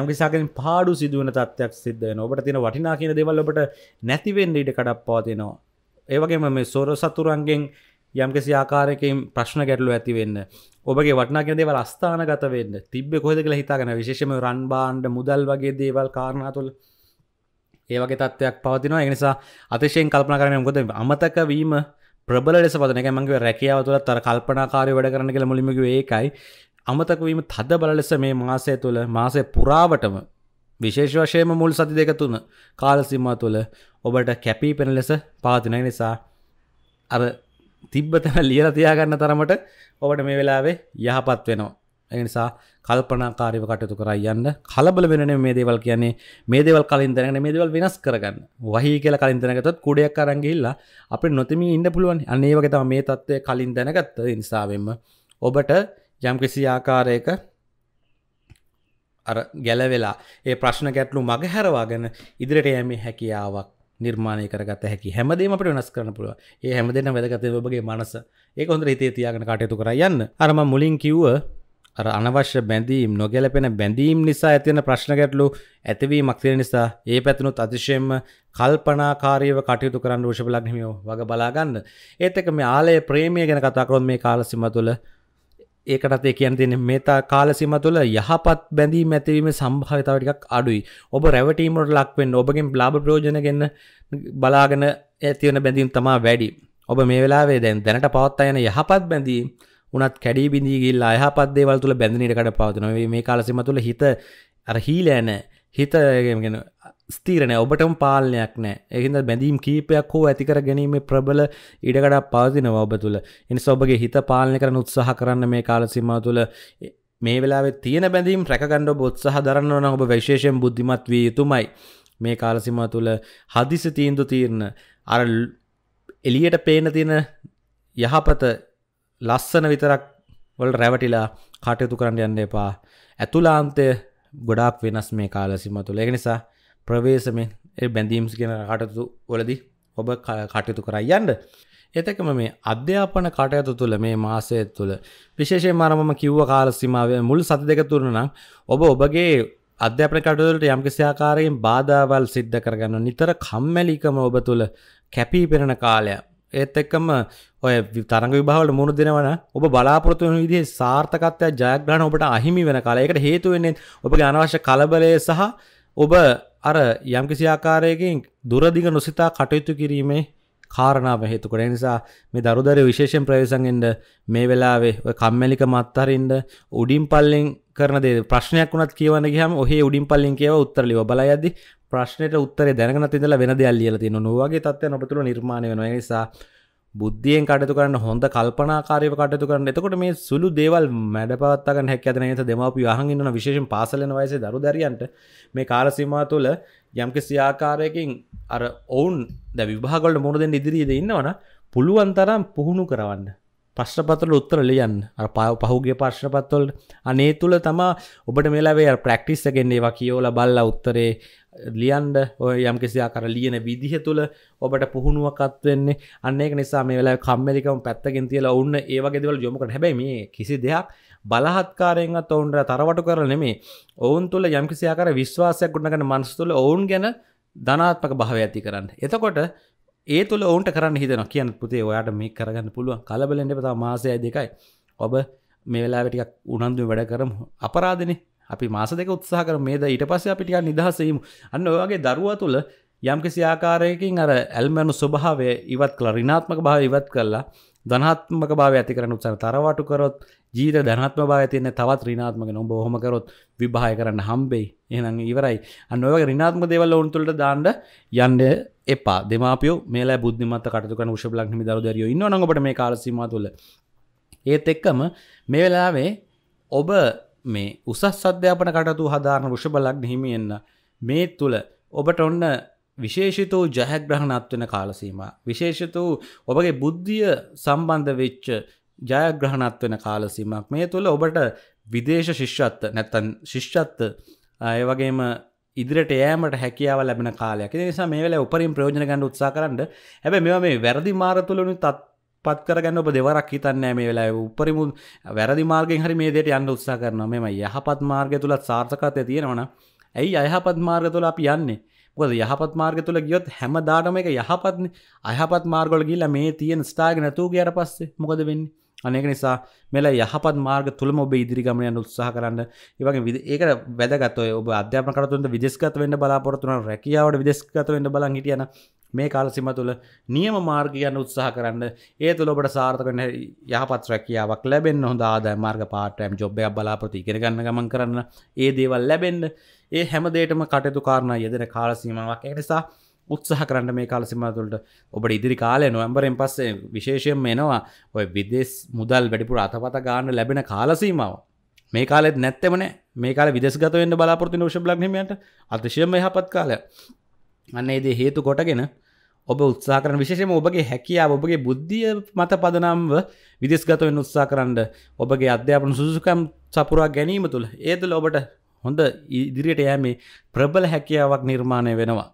යම්කිසාකෙන් පාඩු සිදුවන තත්යක් සිද්ධ නොබට තින වටිනා කියන දෙවල්ලබට නැතිවෙන් ඉඩ කඩක් පාතිනවා ඒවගේම මේ සොර සතුරන්ගෙන් යම්කිසි ආකාරයකින් ප්‍රශ්න ගැටලු ඇතිවෙන්න ඔබගේ වටනාගෙන දේවල් අස්ථානගත වෙන්න තිබ්බ කොහෙද කියලා හිතාගෙන විශේෂම රන් බාණ්ඩ මුදල් වගේ දේවල් කාරණා තුළ ඒවගේ තත්ත්වයක් පවතිනවා එනිසා අතිශයෙන් කල්පන කරන ගොද අමතක වීම ප්‍රබල ලෙස පදන එක මගේ රැකියාව තුළ තර කල්පනාකාරය වැඩ කරන කියල මුලිමික ඒකයි අමතකවීම තද බල ලෙස මේ මාසය තුළ මාසය පුරාවටම විශේෂ වශයම මුල් සති දෙක තුන කාලසිම්මා තුළ ඔබට කැපී පෙන ලෙස පාතින නිසා අර තිබ්බතම ලියල තියාගන්න තරමට ඔබට මේ වෙලාවේ යහපත් වෙනවා. එනිසා කල්පනාකාරව කටයුතු කරා යන්න කලබල වෙන මේ දේවල් කියන්නේ මේ දේවල් කලින් දැනගෙන මේ දේවල් වෙනස් කරගන්න. වහී කියලා කලින් දැනගත්තොත් කුඩයක් අරන් ගිහිල්ලා අපිට නොතෙමී ඉන්න පුළුවන්. අන්න ඒ වගේ තමයි මේ தත්ත්වය කලින් දැනගත්ත නිසාවෙන්ම ඔබට යම්කිසි ආකාරයක අර ගැලවෙලා ඒ ප්‍රශ්න ගැටලු මගහැරවාගෙන ඉදිරියට යෑමේ හැකියාවක් නිර්මාණය කරගත හැකි හැමදේම අපට වෙනස් කරන්න පුළුව ඒ හැම දෙන්න වැදගත ඔබගේ මනස ඒ හොඳ හිතේ තියාගෙන කටයුතු කරයන්න අරම මුලින් කිව්ව අර අනවශ්‍ය බැඳීම් නොගැලපෙන බැඳීම් නිසා ඇතිවන ප්‍රශ්න ගැටලු ඇතිවී මක්තිර නිසා ඒ පැතිනුත් අතිශයෙන්ම කල්පනාකාරීව කටයුතු කරන්න ෂපලක්නමියෝ වග බලාගන්න ඒත් එක මේ ආලය ප්‍රේමිය ගැන කතාකරොත් මේ කාලසිම තුළ ඒකටත් ඒ කියන් තින මේතා කාලසිම තුළ යහපත් බැඳී මැතිවීම සම්භාවිතාවටිකක් අඩුයි ඔබ රැවටීමට ලක්වෙන් ඔබගෙන් බ්ලාබ ප්‍රෝජන ගන්න බලාගෙන ඇතිවන බැඳීම් තමා වැඩි ඔබ මේ වෙලාවේ දැන් දැනට පවත්තා යන යහපත් බැඳීම් උනත් කැඩී බිඳීගල් අයහපත් දේවල් තුළ බැඳනිටකට පවතිනව මේ කාලසිම තුළ හිත අර හීලෑන හිතගෙන ස්තීරණය ඔබටම පාලනයක් නෑ එහිද බැඳීම් කීපයක් හෝ ඇතිකර ගැනීම ප්‍රබල ඉඩකඩක් පවතිනව ඔබ තුළ එනි ඔබගේ හිත පාලනය කරන උත්සාහ කරන්න මේ කාලසිම තුළ මේ වෙලා තියෙන බැඳීම් ප්‍රැකගණ්ඩ බොත්සහ දරන්නවන ඔබ විශේෂයෙන් බුද්ධිමත් වී යුතුමයි මේ කාලසිම තුළ හදිසි තීන්දු තීරණ අර එලියට පේන තියෙන යහපත ලස්සන විතරක් වල රැවටිලා කටයුතු කරන්න යන්න එපා ඇතුලාන්තය ගොඩාක් වෙනස් මේ කාලසිම තුළ එනිසා ප්‍රවේශමෙන් ඒ බැඳීම්ස් ගෙන කටතු වලදී ඔබ කටයුතු කරයි යන්න එතකම මේ අධ්‍යාපන කටයුතු තුළ මේ මාසය තුළ විශේෂය මරමම කිව්ව කාල සිමාවය මුල් සති දෙක තුරන නම් ඔබ ඔබගේ අධ්‍යාපන කටයුතුලට යම්කිසියාකාරයෙන් බාධාවල් සිද්ධ කරගන්න නිතර කම්මැලිකම ඔබ තුළ කැපී පෙරෙන කාලයක් ඒත් එක්කම ඔය තරග විභාවල මුණු දෙනවන ඔබ බලාපොරතුවන විදි සාර්ථකත්වය ජයග්‍රහණ ඔබට අහිමි වෙන කාලයකට හේතුවෙන්නේ ඔබගේ අනවශ්‍ය කලබලය සහ ඔබ අර යම්කිසි ආකාරයකින් දුරදිග නොසිතා කටයුතු කිරීමේ කාරණාව හේතුකොට නිසා මේ දරුදර විශේෂෙන් ප්‍රවේශන්ෙන්ට මේ වෙලාවේ කම්මැලික මත්තරින්ට උඩින් පල්ලෙන් කරන ප්‍රශ්නයක් වනත් කියවන ගහම ඔහේ උඩින් පල්ලින් කියව උත්තරලිව බලයදදි ප්‍රශ්නයට උත්තර දැනගන තිදල වෙන දෙල්ලියල තින නොවාගේ තත්ව නොතුළ නිර්මාණය වෙන නිසා බුද්ධියෙන් කටතු කරන්න හොඳ කල්පනාකාරයව කටතු කරන්න එතකොට මේ සුළු දේවල් මැඩ පවත්තගන්න හැකැතන ඒත දෙමපිය අහගන්න විශේෂෙන් පාසලන වයසේ දරු දරියන්ට මේ කාලසිමා තුළ යම්කිසි ආකාරයකින් අර ඔවුන් ද විභාගොල්ට මුණදෙන් ඉදිරියේද ඉන්නවන පුළුවන් තරම් පුහුණු කරවන්න ප්‍රශ්නපතල උත්තර ලියන් අ පාව පහුගේ පර්ශ්නපත්වොල් අනේ තුළ තමා ඔබට මේලාවේ ප්‍රක්ටිස් එකගෙන්නේ වකියෝල බල්ල උත්තරේ ලියන්ඩ ඔය යම් කිසියා කර ලියන විදිහ තුළ ඔබට පුහුණුවකත් වෙන්නේ අන්නෙක් නිසා මේ වෙලා කම්මලිකම පැත්තගෙන් තියල ඔන්න ඒවගේදවල යොමකට හැබැයි මේ කිසි දෙයක් බලහත්කාරයෙන්ත් ඔවුන්ට තරවටු කර නෙමේ ඔවුන් තුළ යම්කිසියා කර විශ්වාසයක් ගුණගන මනස් තුළ ඔවුන් ගැන ධනාත්මක භාව ඇති කරන්න එතකොට ඒ තුළ ඔවුන්ට කරන්න හිතන කියන්න පුතේ ඔයාට මේ කරගන්න පුළුවන් කලබලෙන්ට පතා මාසය දෙකයි ඔබ මේ වෙලාවටික් උනන්දු වැඩ කරම අපරාධනේ අපි මාසක උත්සාහ කර මේද ඊට පස්ස අපිටික නිදහසීම අන්න ඔයාගේ දරුව තුළ යම්කිසි ආකාරයකින් අර ඇල්මැනු ස්වභාවය ඉවත් කළ රිනාත්මක භාව ඉවත් කරලා ධනාත්මක භාව ඇති කරන උත්සන තරවාටු කරොත් ජීත ධනත්ම භාව තියන තවත් රිනාත්මක නො බොහොම කරොත් විභාය කරන්න හම්බෙයි එහනම් ඉවරයි අන්නඔය රිනාත්ම දෙවල් ඔවුන්තුලට දාන්ඩ යන්ඩ එපා දෙමාපිය මේලා බුද්ධිමත කටක ුෂබලක් මි දර දරිය ඉන්න නොට මේ කාලසීම තුළ ඒත් එක්කම මේ වෙලාවේ ඔබ මේ උසස් අධ්‍යාපන කටතු හදාරන වෘෂභලක් හිමියෙන්න මේ තුළ ඔබට ඔන්න විශේෂිත වූ ජයග්‍රහණත් වෙන කාලසීම විශේෂිත වූ ඔබගේ බුද්ධිය සම්බන්ධ වෙච්ච ජයග්‍රහණත් වෙන කාලසීමක් මේ තුළ ඔබට විදේශ ශිෂ්‍යත්ත නැත්තන් ශිෂ්‍යත්ත ඒ වගේම ඉදිරිට ෑමට හැකියාව ලැබෙන කාලයක් නිසා මේවල උපරින් ප්‍රයෝජන ගන්න උත්සා කරන්න හැබැ මෙ මේ වැරදි මාරතුලනු තත් පත්කරගන්න ඔබ දෙවරක් හිතන්න මේ වෙලා උපරිමු වැරදි මාර්ගෙන් හරි මේ දෙයට යන්න උත්සා කරනවා මෙම යහපත් මාර්ගය තුළත් සාර්ථකත්වය තියෙනවන ඇයි අයහපත් මාර්ග තුළ අපි යන්නේ මොකද යහපත් මාර්ග තුළ ගියොත් හැම දාටම එක යහපත්න අයහපත් මාර්ගොල ගිල්ලා මේ තියෙන ස්ථාග නැතුූ කියට පස්සේ මොකද වෙන්නේ අනක නිසා මෙල යහපත් මාර්ග තුළම ඔබ ඉදිරිගමනයන් උත්සාහ කරන්න ඒවගේ විද ඒක වැදගත්ව ඔබ අධ්‍යාපන කරතුන්ට විදෙස්ගත වෙන්න බලාපොරතුන රැකියාවට විදෙස්ගත වෙන්න බලන් හිටියන මේ කාලසිම තුළ නියම මාර්ගයන්න උත්සාහ කරන්න ඒ තුළොබට සාර්ථකන යහපත් රැකියාවක් ලැබෙන් හොඳ ආදා මාර්ග පාටයම් ජොබ්බයක් බලාපොරති ඉගෙනගන්න ගමන් කරන්න ඒ දේවල් ලැබෙන්න්න ඒ හැමදේටම කටයුතු කාරණ යෙදෙන කාලසීමාවක් එනිසා උත්සාහ කරන්න මේ කාලසිමතුලට ඔබට ඉදිරි කාලය නොවම්බරෙන් පස්සේ විශේෂයෙන් මෙනවා ඔය විදෙස් මුදල් වැඩිපුර අතපත ගන්න ලැබෙන කාලසීමාව මේ කාලෙත් නැත්තමන මේ කාල විදෙස්ගතවෙන්න බලාපොරති නෝෂ බ්ලක්්නමට අතිශයම යහපත් කාලය අන්න ඒදේ හේතු කොටගෙන ඔබ උත්සා කරන විශේෂම ඔබගේ හැකියාව ඔබගේ බුද්ධිය මත පදනම්ව විදිස්ගතවෙන් උත්සා කරන්න ඔබගේ අධ්‍යාපන සුසුකම් සපුරා ගැනීම තුළ ඒතුළ ඔබට හොඳ ඉදිරියට යෑමේ ප්‍රබල හැකියාවක් නිර්මාණය වෙනවා.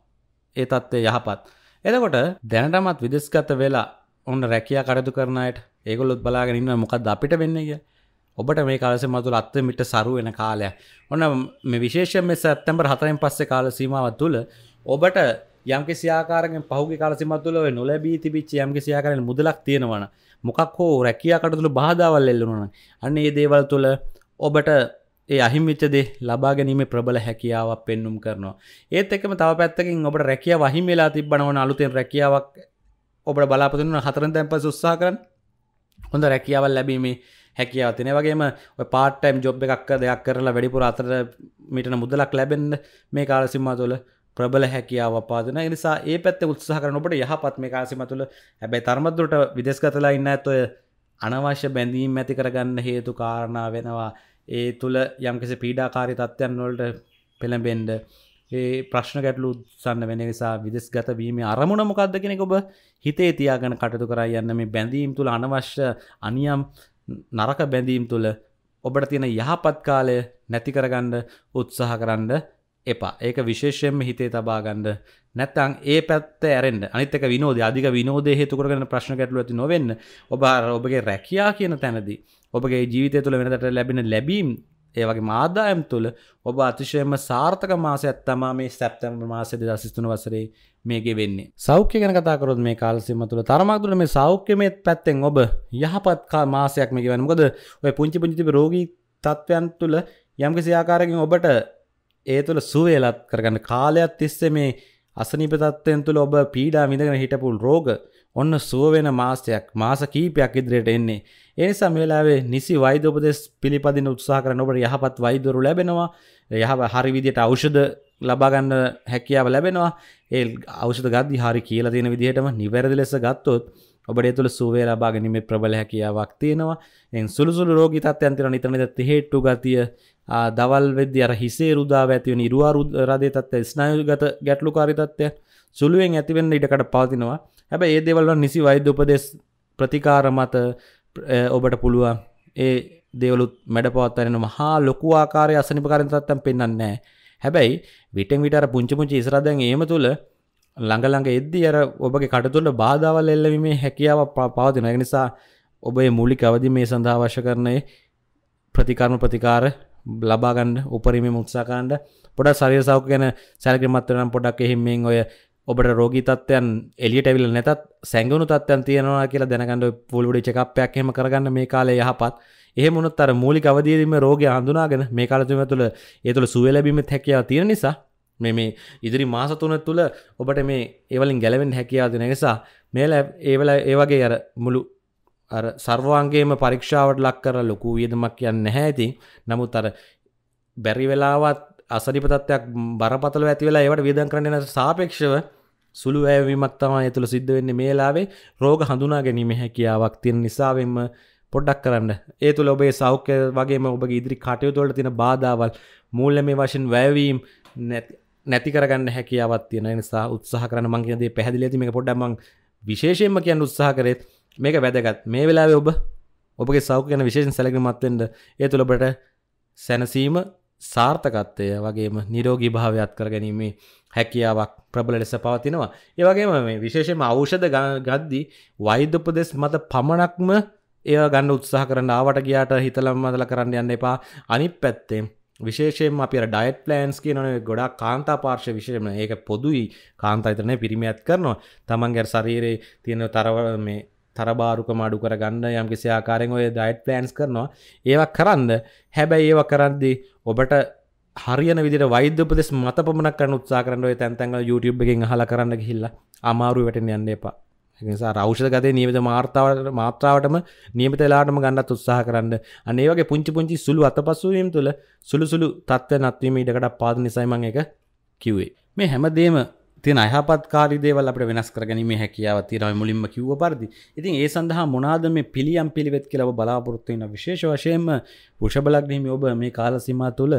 ඒ තත්ත්වය යහපත්. එතකොට දැනටමත් විදිස්ගත වෙලා ඔන්න රැකයා කරතු කරනයට ඒගොලොත් බලාගෙන ඉන්න මොකක්ද අපිට වෙන්නේ කිය ඔබට මේ කාලස මතුළ අත්තමිට සරු වෙන කාලය ඔන්න විශේෂ මෙ සැත්තැම්බර් හතරෙන් පස්සේ කාල සීමාවත් තුළ ඔබට යම්කි සියාකාරෙන් පහුගේ කාලසිමතුලව නොලැබී තිබිච්ච යම්කි සියාකාරෙන් මුදලක් තියෙනවන මොකක් හෝ රැකියාකටතුළු බාධාවල් එල්ලුණන අන්න ඒ දේවල් තුළ ඔබට ඒ අහිමිච්චදේ ලබා ගැනීම ප්‍රබල හැකියාවක් පෙන්නුම් කරනවා ඒත් එකම තව පැත්තකින් ඔබට රැකිය වහිමලා තිබනවන අලුතෙන් රැකියාවක් ඔබට බලාපතුන හතරන් තැන්ප උත්සා කරන්න හොඳ රැකියාවල් ලැබීමේ හැකියාව තින වගේම පාටම් ජොබ් එකක් දෙයක් කරලා වැඩිපුර අතර මිටන මුදලක් ලැබෙන්ද මේ කාලසිම්මා තුළ ප්‍රබල හැකියාව පාදන නිසා ඒ පැත්ත උත්සාහ කරනට යහපත් මේ කාසිම තුළ හැබැයි තර්මදුරට විදෙස්ගතලා ඉන්න ඇත්වය අනවශ්‍ය බැඳීම් ඇති කරගන්න හේතු කාරණා වෙනවා ඒ තුළ යම්කිසි පීඩාකාරි තත්ත්යන් වොල්ට පෙළඹෙන්ඩ ඒ ප්‍රශ්න ගැටලු උත්සන්න වෙන නිසා විදෙස් ගතවීම අරමුණ මොකක්ද කෙනෙක ඔබ හිතේ තියාගෙන කටතු කරයි යන්න මේ බැඳීම් තුළ අනවශ්‍ය අනියම් නරක බැඳීම් තුළ ඔබට තියෙන යහපත් කාලය නැති කරගන්න උත්සාහ කරන්න එපා ඒක විශේෂයෙන්ම හිතේ තබාගන්න නැත්තං ඒ පැත්ත ඇරෙන්ට අනිතක විනෝද අධික විනෝදය හේතුකරගෙන ප්‍රශ්න ගැටලු ඇති නොවෙන්න ඔබාර ඔබගේ රැකයා කියන තැනදි ඔබගේ ජීවිතය තුළ වෙනට ලැබෙන ලැබීම් ඒවගේ මාදායම් තුළ ඔබ අතිශයම සාර්ථක මාස ඇත්තමා මේ සැප්තැම් මාසෙද දසිස්තුන වසරේ මේක වෙන්නේ සෞඛ්‍ය ගැන කතාකරොත් මේ කාලසිම තුළ තරමක්තුල මේ සෞඛ්‍යමත් පැත්තෙන් ඔබ යහපත් මාසයක් මේක වනකොද ඔය පුංචි පුංචිතිබ රෝගී තත්ත්වයන් තුළ යම්කිසි ආකාරකින් ඔබට ඒ තුළ සුවේලත් කරගන්න කාලයක් තිස්සේ මේ අසනිපතත්වයෙන් තුළ ඔබ පීඩා විඳගෙන හිටපුල් රෝග ඔන්න සුවවෙන මාසයක් මාස කීපයක් ඉදිරියට එන්නේ. ඒනිසා මේලාවේ නිසි වෛදෝපදෙස් පිළිපදින උත්සාහ කරන ඔබට යහපත් වෛදවරු ලැබෙනවා යහ හරි විදියට අවෂධ ලබාගන්න හැකියාව ලැබෙනවා ඒ අවෂධ ගද්දි හරි කියලා තියෙන විදිහටම නිවැරදි ලෙස ගත්තොත් ඔබට තුළ සුවේ ලබා ගැනීමේ ප්‍රබල හැකියාවක් තියෙනවා එන් සුළුසුළු රෝගී තත්ත්වයන් තියෙන නිතර නිතර තිහෙට්ටු ගතිය දවල් වෙද අර හිසේ රුදා ඇතිවන නිරවාරු රදේ තත්ව ස්නායුගත ගැටලු කාරිතත්වය සුළුවෙන් ඇතිවෙන්න ඉඩකට පාතිනවා හැබ ඒ දෙවල්ව නිසි වෛද්‍ය උපදෙස් ප්‍රතිකාර මත ඔබට පුළුවන් ඒ දෙවලුත් මැඩ පවත්තරෙන මහා ලොකු ආකාරය අසනිපකාරතත්තම් පෙන්න්නන්නේ හැබැයි විටෙන් විටර පුංචිපුංචි ඉස්රදැන් ඒම තුළ ළඟළඟ එද්දි අර ඔබගේ කටතුොට බාධාවල් එල්ලවීමේ හැකියාව පාතින නිසා ඔබේ මුලි අවදි මේ සඳහාවශ්‍ය කරනය ප්‍රතිකර්ම ප්‍රතිකාර ලබාගන්න උපරිම මුත්සාකාන්ඩ පොඩ සරය සෞක ගැන සැලකිමත්වනම් පොඩක් එහෙමෙන් ඔය ඔබට රෝගී තත්වයන් එලියට ඇවිල නැතත් සැංගුණු තත්වයන් තියෙනවා කියලා දැනගඩ පුල්ඩි චකප්යක් හෙම කරගන්න මේ කාලය යහපත් එහෙ මුණත් අර මූලි අවදීම රෝගය හඳුනාගෙන මේ කාලතුම තුළ ඒතුළ සුවලැබීම හැකියාව තියෙන නිසා මේ මේ ඉදිරි මාසතුන තුළ ඔබට මේ ඒවලින් ගැලවෙන් හැකියාද නැනිසා මේල ඒවල ඒවගේ අර මුළු සර්වාන්ගේම පරීක්ෂාවට ලක් කර ලොකු වියදමක් යන්න නැහැතින් නමුත් අර බැරි වෙලාවත් අසරිපතත්වයක් බරපතල ඇති වෙලා ඒවට වියදන් කරන්න න සාපේක්ෂව සුළු ඇවීමක් තමා ඇතුළ සිද්ධ වෙන්න මේලාවේ රෝග හඳුනා ගැනීම හැකියාවක් තියෙන නිසාවෙන්ම පොඩ්ඩක් කරන්න ඒ තුළ ඔබේ සෞඛ්‍ය වගේම ඔබගේ ඉදිරි කටයුතුවලට තියෙන බාධාවල් මූල්ල මේ වශයෙන් වැෑවීම් නැති කරගන්න හැකියාවත් තියෙන නිසා උත්සාහ කරන මංගේ දේ පැහදිලි ඇති මේ පොඩ්ඩම විශේෂයෙන්ම කියන්න උත්සාහ කරෙත් මේක වැදගත් මේ වෙලා ඔබ ඔබගේ සෞඛ ගැන විශේෂ සැලකිමත්වෙන්ට ඒ තුළබට සැනසීම සාර්ථකත්වය වගේම නිරෝගී භාවයක් කර ගැනීමේ හැකියාවක් ප්‍රබල ලෙස පවතිනවා. ඒවගේම මේ විශේෂම අවෂධ ගද්දි වෛද්‍යපදෙස් මත පමණක්ම ඒ ගන්න උත්සාහ කරන්න ආවට ගියාට හිතලම් මදල කරන්න යන්න එපා අනි පැත්තේ. විශේෂයෙන් අප ඩයිට් ප්ලෑන්ස් කියනන ගොඩක් කාන්තා පාර්ශ විශෂම ඒක පොදුයි කාන්තා අතරනය පිරිමියත් කරනවා තමන්ගේ ශරීරයේ තියෙන තරව මේ තරබාරුක මඩු කරගන්න යම් කිසි ආකාරෙන් ඔය ඩයිට් ප්ලෑන්ස් කරනවා ඒවක් කරන්න හැබැයි ඒව කරද්දි ඔබට හරියන විදිට වෛද්‍යපදෙස් මත පමණක් කරන උත්සා කරන්න ඔය තැන්තැන්ගල YouTube එකෙන් හල කරන්න හිල්ල අමාරු වැටෙන යන්න එපා නිසා රෞෂධ ගතේ නියමත මාර්තාවට මාත්‍රාවටම නියමත එලාටම ගන්නත් උත්සාහ කරන්න අනේවගේ පුංචි පුංචි සුළු අතපසුවීම් තුළ සුළු සුළු තත්ත්ව නත්වීම ඉඩකට පාද නිසයිමං එක කිව්වේ මේ හැමදේම තින අයහපත්කාරි දේවල් අපට වෙනස් කරගැනීම හැකියාව තිරයි මුලින්ම කිව්ව පරිදි. ඉතින් ඒ සඳහා මොනාද මේ පිළියම් පිළිවෙත් කියලා බලාපොරොත්තු වෙන විශේෂ වශයෙන්ම වෘෂභ ලග්නෙහි ඔබ මේ කාල සීමා තුළ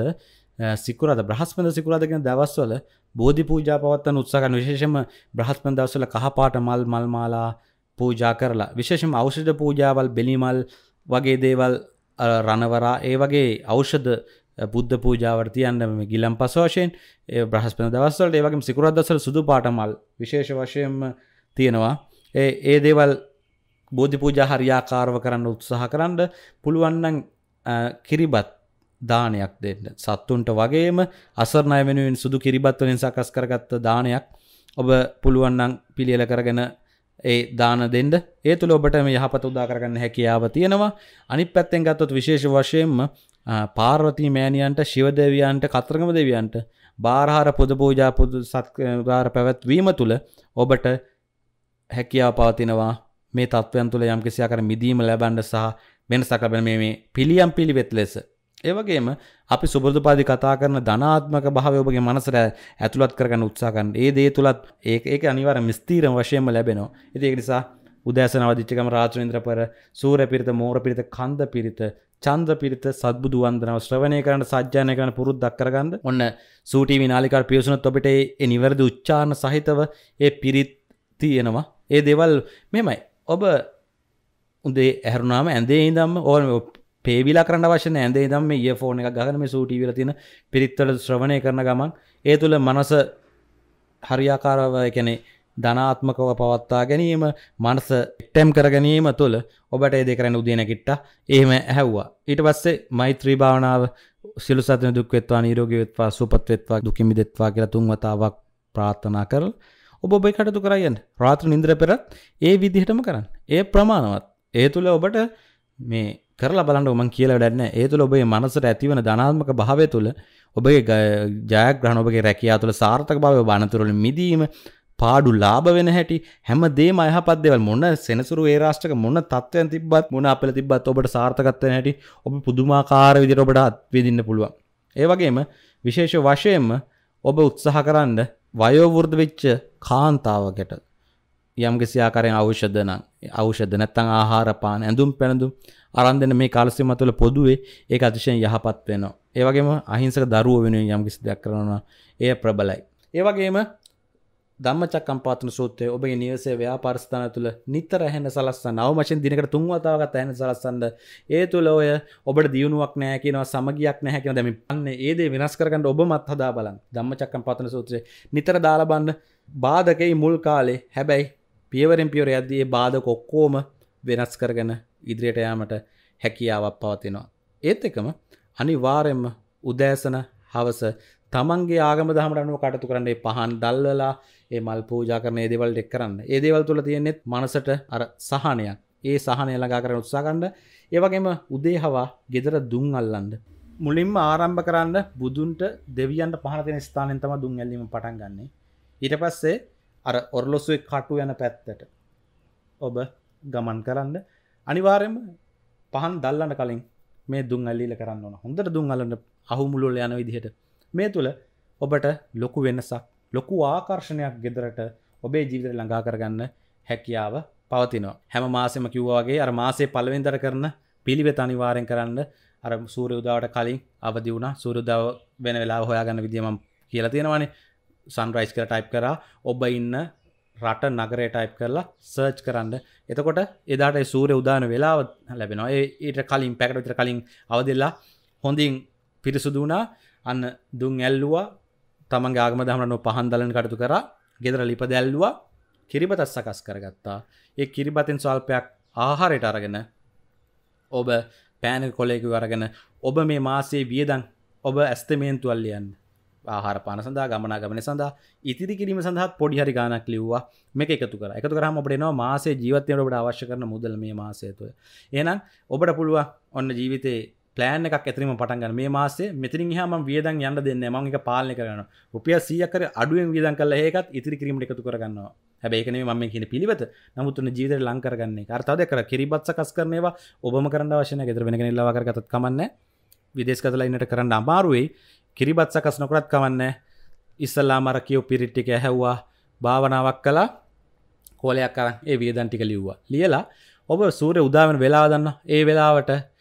සිකුරාද බ්‍රහස්පද සිකුරාද කියන දවස්වල බෝධි පූජා පවත්වන උත්සාහ කරන විශේෂයෙන්ම බ්‍රහස්පද දවස්වල කහපාට මල් මල් මාලා පූජා කරලා විශේෂම ඖෂධ පූජාවල් බෙලිමල් වගේ දේවල් රණවරා ඒ වගේ ඖෂධ බුද්ධ පූජාවර්තියන්න ගිලම් පසෝෂයෙන් ඒ බ්‍රහස්පන දවස්සලට ඒවගේ සිකුරදසර සුදු පාටමල් විශේෂ වශයෙන්ම තියෙනවා ඒ දේවල් බෝධි පූජා හරියාකාරව කරන්න උත්සාහ කරන්න පුළුවන්නන් කිරිබත් දානයක් දෙන්න සත්තුන්ට වගේම අසරණය වෙනුවෙන් සුදු කිරිබත්වලින් සකස් කරගත්ත දානයක් ඔබ පුළුවන්නන් පිළියල කරගෙන ඒ දාන දෙන්න ඒ තුළ ඔබට මේ යහපත උදා කරගන්න හැකියාව තියෙනවා අනිත් පැත්තෙන් ගත්තොත් විශේෂ වශයෙන්ම පාර්වති මෑණියන්ට ශිවදවියන්ට කතරගම දෙවියන්ට බාරහාර පුද පූජා පුදු සත්කාර පැවැත්වීම තුළ ඔබට හැකියාව පවතිනවා මේ තත්ත්වයන් තුළ යම් කිසියා කර මිදීම ලැබන්ඩ සහ වෙනසක බැන මේ පිළියම් පිළිවෙත් ලෙස. ඒවගේම අපි සුබෘදුපාදි කතා කරන ධනාත්මක භාව ඔබගේ මනසර ඇතුළත් කරගන්න උත්සාකන් ඒ දේ තුළත් ඒ ඒක අනිවර මිස්තීරම වශයෙන්ම ලැබෙනවා. ඉති නිසා උදෑසනවදිච්චකම රාත්‍රේන්ද්‍රපර සූර පිරිත මෝර පිරිත කන්ද පිරිත චන්ද්‍ර පිරිත සද්බුදු වන්දනාව ශ්‍රවණය කරන සජ්ජානය කරන පුරුද්දක් කරගන්න ඔන්න සූටීවි නාලිකාට පියසුනොත් ඔබට ඒ නිවැරදි උච්චාරණ සහිතව ඒ පිරිත් තියෙනවා ඒ දේවල් මෙමයි ඔබ උදේ ඇහරුණාම ඇඳේ ඉඳම්ම ඕන පේවිලා කරන්න වශන ඇඳේ දම් මේ ඒ ෆෝන එක ගහන මේ සූටීවිල තියෙන පිරිත්වල ශ්‍රවණය කරන ගමන් ඒ තුළ මනස හරියාකාරව කැනේ ධනාත්මකව පවත්තා ගැනීම මනස එක්ටැම් කර ගැනීම තුළ ඔබට ඒ දෙකරන උදනකිට්ට ඒම ඇහැව්වා ඊට පස්සේ මෛත්‍රී භාවනාව සිලු සතන දුක්වෙත්වා නීරෝගවෙත්වා සුපත්වෙත්වා දුකිමිදෙත්වා කියලා තුන්වතාවක් ප්‍රාර්ථනා කරල් ඔබ ඔබයි කටතු කරයන් රාත්‍ර නින්ද්‍ර පෙරත් ඒ විදිහටම කරන්න ඒ ප්‍රමාණවත් ඒ තුළ ඔබට මේ කරලා බලන්න උමන් කියලා වැඩන්න ඒ තුළ ඔබේ මනසට ඇතිවන ධනාත්මක භාවය තුළ ඔබේ ජයග්‍රහණ ඔබගේ රැකයා තුළ සාර්ථක භාවය බානතුරල මිදීම පාඩු ලාබ වෙන හැටි හැම දේ මයහපදවල් මොන්න සෙනසුරු ඒරාෂ්ටක මොන්න තත්වයන් තිබත් මොන අපල තිබත් ඔබට සාර්ථකත්වය හැටි ඔබ පුදුමාකාර විදිට ඔබට අත්විදින්න පුළුවන්. ඒවගේම විශේෂ වශයෙන්ම ඔබ උත්සාහ කරන්න වයෝවෘර්ධ වෙච්ච කාන්තාවකට යම් කිසියාකාරයෙන් අවෂධ නම් අවෂධ නැත්තං ආහාරපාන ඇඳුම් පැනඳුම් අරන්දන මේ කාලසිම තුළ පොදුවේ ඒ අතිශයෙන් යහපත් වෙනවා. ඒවගේම අහිංසක දරුව වෙන යම් කිසි දෙයක් කරනවා එය ප්‍රබලයි. ඒවගේම ධම්මචක්කම්පාතන සූත්‍රය ඔබේ නිවසේ ව්‍යාපාරස්ථාන තුළ නිතර ඇහෙන සලස්සන්න අවමශෙන් දිනකට තුන් වතාවකට ඇහෙන සලස්සන්න ඒ තුළ ඔය ඔබට දියුණුවක් නැහැ කියනවා සමගියක් නැහැ කියන දැන් අන්නේ ඒ දේ වෙනස් කරගන්න ඔබමත් හදා බලන්න ධම්මචක්කම්පාතන සූත්‍රය නිතර දාලා බලන්න බාධකේ මුල් කාලේ හැබැයි පියවරෙන් පියවර යද්දී ඒ බාධක ඔක්කොම වෙනස් කරගෙන ඉදිරියට යාමට හැකියාවක් පවතිනවා ඒත් එකම අනිවාර්යෙන්ම උදෑසන හවස තමන්ගේ ආගම දහමටනුව කටතු කරන්නේ පහන් දල්වලා ඒ මල් පූජා කරන ඒදවල් එක් කරන්න ඒදවල් තුළ තියෙනෙත් මනසට අර සහනයක් ඒ සහනය ළඟා කරන උත්සාකණ්ඩ ඒවගේම උදේ හවා ගෙදර දුන් අල්ලන්ඩ මුලින්ම ආරම්භ කරන්න බුදුන්ට දෙවියන්ට පහනතින ස්ථානෙන් තම දුන් ඇල්ලීම පටන් ගන්නේ ඊට පස්සේ අර ඔරලොස්සුව කටු යන පැත්තට ඔබ ගමන් කරන්න අනිවාරයම පහන් දල්ලන්න කලින් මේ දුන් අල්ලීල කරන්න ඕන හොඳට දුන් අලන්න අහුමුළුවල යන විදිහට මේ තුළ ඔබට ලොකු වෙනසක් ලොකු ආකර්ශණයක් ගෙදරට ඔබේ ජීවිතය ළඟා කරගන්න හැකියාව පවතිනවා හැම මාසෙම කිව්වාගේ අර මාසේ පළවෙන්දර කරන පිළිවෙත අනිවාරයෙන් කරන්න අර සූර උදාවට කලින් අවදි වුණ සූරුදාව වෙන වෙලා හොයාගන්න විදිම කියලා තියෙනවානේ සන්රයිස් කර ටයිප් කරා ඔබ ඉන්න රට නගරේ ටයිප් කරලා සර්ච් කරන්න එතකොට එදාට සූරය උදාන වෙලාව ලැබෙනවා ඒට කලින් පැකට විතර කලින් අවදෙල්ලා හොඳින් පිරිසුදුනා අන්න දුන් ඇල්ලුවා තමන් ගාගම දමරනො පහන්දලන කටතු කර ගෙදර ලිප දැල්ලවා කිරිබතත් සකස් කරගත්තා ඒ කිරිබතින් ස්වල්පයක් ආහාරයට අරගෙන ඔබ පෑන කොලෙකු අරගෙන ඔබ මේ මාසේ වියදන් ඔබ ඇස්තමේන්තුවල්ලියන් ආහාර පන සඳ ගමන ගමන සඳ ඉතිරි කිරීම සඳහත් පොඩි හරි ගානක් ලිව්වා මේ එකතු කර එකතු කරහම ඔබටනවා මාසේ ජීවතයට ඔබට අවශ්‍ය කරන මුදල් මේ මාසේතුව එනම් ඔබට පුළුව ඔන්න ජීවිතයේ පලෑන එකක් ඇතරීම පටන්ගන්න මේ මාසේ මෙතිරින් හම වියදන් යන්න දෙන්න ම එක පාලන කරන රුපිය සියකර අඩුවෙන් වියදන් කල ඒකත් ඉතිරි කිරීමට එකතු කරගන්න හැබැයිකන මම කියන පිළිවත නමුත්තුන ජීවිත ලංකරගන්නේ කර්තාද කර කිරිබත් සකස් කරනවා ඔබම කරන්න වශන ගෙතර වෙන ලවාකරගතත් කමන්න විදේශ කතලයින්නට කරන්න අමාරුවයි කිරිබත් සකස් නොකරත් කවන්න ඉස්සල්ලා මරකයෝ පිරිට්ටික ඇහැව්වා භාවනාවක් කලා කෝලයක් කරන්න ඒ වියදන්ටික ලිව්වා ලියලා ඔබ සූරය උදාවෙන් වෙලා දන්න ඒ වෙලාවට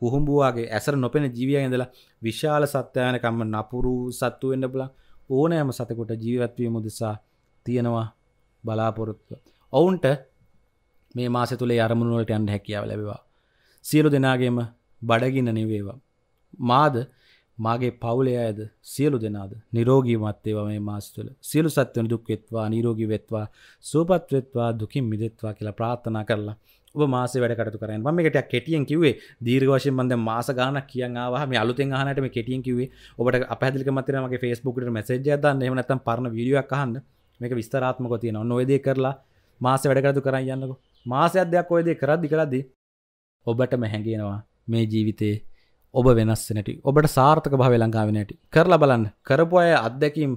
කුහුඹුවාගේ ඇසර නොපෙන ජීවිය ඉඳලා විශාල සත්‍යයනකම්ම නපුරු සත්තු වෙන්න බලා ඕනෑම සතකොට ජීවත්වීම දෙසා තියෙනවා බලාපොරොත්තුව. ඔවුන්ට මේ මාස තුළේ අරමුණුවලට යන්න හැකියාව ලැබවා. සියලු දෙනාගේම බඩගින්න නිවේවා. මාද මාගේ පවුලේ අයද සියලු දෙනාද නිරෝගීමත් ඒවා මේ මාස තුළ සියලු සත්වන දුක් වෙත්වා නිරෝගී වෙත්වා සුවපත් වෙත්වා දුකින් මිදෙත්වා කියලා ප්‍රාර්ථනා කරලා මාස වැඩකට කරන ම එකට කෙටියෙන් කිවේ දීර්වශය බද මාස ගන කිය වාහම අලුත හනට කෙටියෙන් කිවේ ඔබට අපහදිලි මතරමගේ ෆස්බුකට මසේජ දන්න නත පරන විඩියක් කහන්න මේක විස්තරාත්මක තියෙන නොවේදේ කරලා මාස වැඩකරතු කරන්න යන්නක මාසයක් දෙයක් ඔයදේ කරද්දි කරද්දී ඔබටම හැඟෙනවා මේ ජීවිතයේ ඔබ වෙනස් නැටි ඔබට සාර්ථක භාව ලංකාවෙනට කරලා බලන්න කරපු අය අත්දැකීම්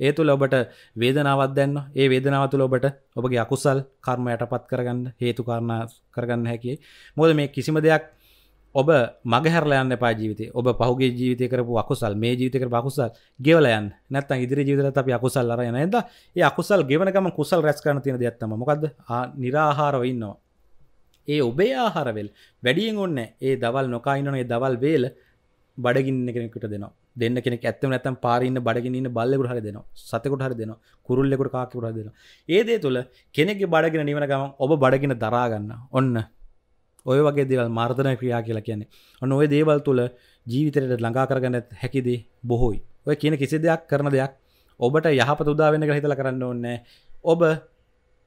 ඒ තුළ ඔබට වේදනාවත් දැන්න ඒ වේදනාව තුළ ඔබට ඔබගේ අකුසල් කර්ම යටපත් කරගන්න හේතු කාරණා කරගන්න හැකි මොද මේ කිසිම දෙයක් ඔබ මගහැරලයන්න පා ජීවිතය ඔබ පහුගේ ජීවිතය කරපු අකුසල් මේ ජීවිතකර පකුසල් ගෙවලයන් නැත්තන් ඉදිරි ජීවිතර අපි අකුසල් අරය නද ඒ අකුසල් ගෙවනකම කුසල් රැස් කරන තින දෙයක්ත්තම මොකද නිරාහාරව ඉන්නවා ඒ ඔබේ ආහාරවෙල් වැඩියෙන් ඔන්න ඒ දවල් නොකයිනනේ දවල් වේල බඩගින්න කෙනෙකුට දෙනවා දෙන්න කෙනෙක් ඇත්තම නැත්තම් පාරින්න බඩගින්න බල්ලෙකුට හරි දෙනවා සතෙකුට හරි දෙනවා කුරුල්ලෙකුට කාකෙකුට හරි දෙනවා ඒ දේ තුළ කෙනෙක්ගේ බඩගින නිවන ගමන් ඔබ බඩගින දරා ගන්න ඔන්න ඔය වගේ දේවල් මර්ධන ක්‍රියා කියලා කියන්නේ ඔන්න ඔය දේවල් තුළ ජීවිතයට ළඟා කරගන්න හැකිදේ බොහෝයි ඔය කියන කිසි දෙයක් කරන දෙයක් ඔබට යහපත උදාවෙන්න කියලා හිතලා කරන්න ඕනේ ඔබ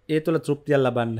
ඒ තුළ තෘප්තියක් ලබන්න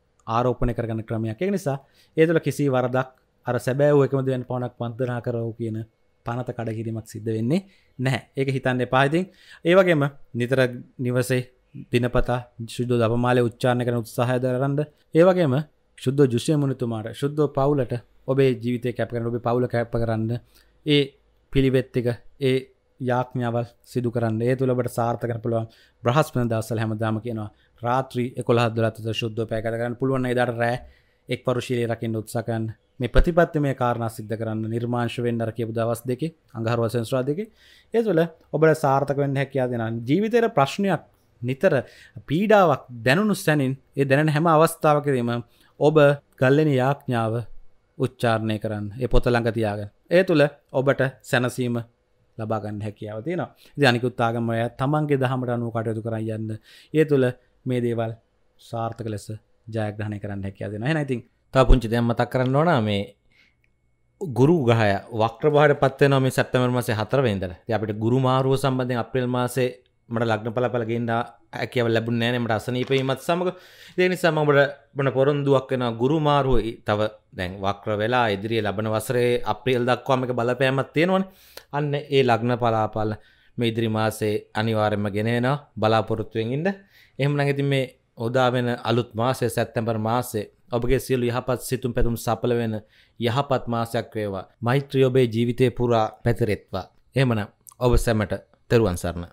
ආරෝපනය කරගන්න ක්‍රමයක් ඒ නිසා ඒතුළ කිසි වරදක් අර සැබෑ එකමදුවෙන් පොනක් පන්දනා කරව කියන පනත කඩකිරීමක් සිද්ධ වෙන්නේ නැහැ ඒක හිතන්න එපාහිතින් ඒවගේම නිතර නිවසේ දිනපතා ශුද්ධ දපමාලය උච්චාණ කරන උත්සාහය දරන්ඩ ඒවගේම ශුද්ධ ජුෂය මුණතුමාට ශුද්ධ පවුලට ඔබේ ජීවිතය කැප කරන ඔබ පවුල කැප කරන්න ඒ පිළිවෙත්තික ඒ යාඥාවල් සිදු කරන්න ඒ තුළබට සාර්ථකන පුළුවන් බ්‍රහස්පන දසල් හැමදාම කියනවා රාත්‍රී එකොළහදලත ශුද්ධ පෑකත කරන්න පුළුවන් ඉදර රෑ එක් පරුශීලය රකින්න උත්සකන් මේ ප්‍රතිපත්ති මේ කාරණ සිද්ධ කරන්න නිර්මාංශ වෙන්ඩර කියපු දවස් දෙක අඟහරුව සංස්්‍රා දෙක ඒ තුළ ඔබට සාර්ථකවෙන් හැකයා දෙෙන ජීවිතයට ප්‍රශ්නයක් නිතර පීඩාවක් දැනුණු සැනින් ඒ දැන හැම අවස්ථාවකරීම ඔබ ගල්ලෙන යාඥාව උච්චාරණය කරන්න ඒ පොත ළඟතියාග ඒ තුළ ඔබට සැනසීම ලබාගන්න හැකියාව තියෙන යනිකුත්තාගමය තමන්ගේ දහමට අනුව කටයුතු කර යන්න ඒ තුළ මේ දේවල් සාර්ථක ලෙස ජයග්‍රහණය කරන්න හැකියාව දෙෙන හැනයිතින් තා පුංචි දෙයම තක් කරන්න ඕන මේ ගුරු ගහය වක්්‍රභාට පත්වන මේ සැප්තමර මසේ හතරවෙන්දර අපිට ගුරු මාරුව සම්බන්ධය අප්‍රේල් මාසේ මට ලක්න පල පලගෙන්ඩ ඇකව ලැබු නෑනමට අසනීපීමත් සමඟ දෙනිසා මට බන පොරොන්දුවක් වෙන ගුරු මාරුව තව දැන් වක්්‍ර වෙලා ඉදිරිිය ලබන වසරේ අප්‍රියල් දක්වාම එක බලපෑමත් තියෙනවන අන්න ඒ ලග්න පලාපල් මේ ඉදිරි මාසේ අනිවාරෙන්ම ගෙනෙනවා බලාපොරොත්තුවෙන් ඉන්න එහමන ඇති මේ උදාවෙන අලුත් මාසය සැත්තැම්බර් මාසේ ඔබගේ සියලු යහපත් සිතුම් පැතුම් සපල වෙන යහපත් මාසයක් වේවා මෛත්‍රියඔබේ ජීවිතය පුරා පැතිරෙත්වා එමන ඔබ සැමට තෙරුවන්සරණ